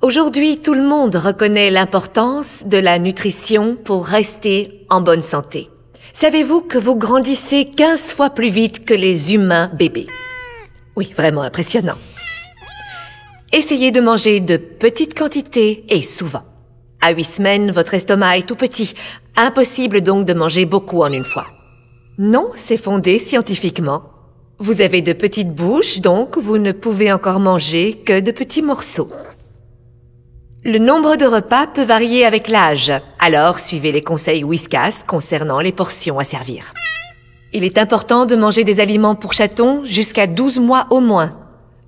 Aujourd'hui, tout le monde reconnaît l'importance de la nutrition pour rester en bonne santé. Savez-vous que vous grandissez 15 fois plus vite que les humains bébés Oui, vraiment impressionnant. Essayez de manger de petites quantités et souvent. À 8 semaines, votre estomac est tout petit. Impossible donc de manger beaucoup en une fois. Non, c'est fondé scientifiquement. Vous avez de petites bouches, donc vous ne pouvez encore manger que de petits morceaux. Le nombre de repas peut varier avec l'âge, alors suivez les conseils Whiskas concernant les portions à servir. Il est important de manger des aliments pour chatons jusqu'à 12 mois au moins.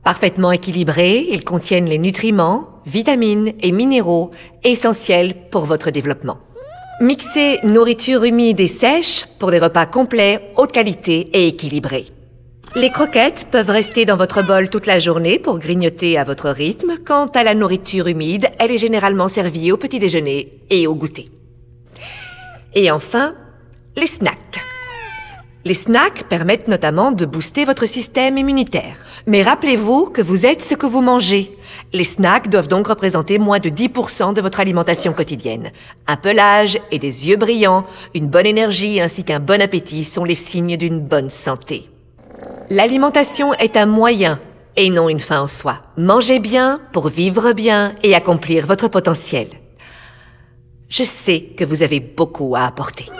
Parfaitement équilibrés, ils contiennent les nutriments, vitamines et minéraux essentiels pour votre développement. Mixez nourriture humide et sèche pour des repas complets, haute qualité et équilibrés. Les croquettes peuvent rester dans votre bol toute la journée pour grignoter à votre rythme. Quant à la nourriture humide, elle est généralement servie au petit déjeuner et au goûter. Et enfin, les snacks. Les snacks permettent notamment de booster votre système immunitaire. Mais rappelez-vous que vous êtes ce que vous mangez. Les snacks doivent donc représenter moins de 10% de votre alimentation quotidienne. Un pelage et des yeux brillants, une bonne énergie ainsi qu'un bon appétit sont les signes d'une bonne santé l'alimentation est un moyen et non une fin en soi. Mangez bien pour vivre bien et accomplir votre potentiel. Je sais que vous avez beaucoup à apporter.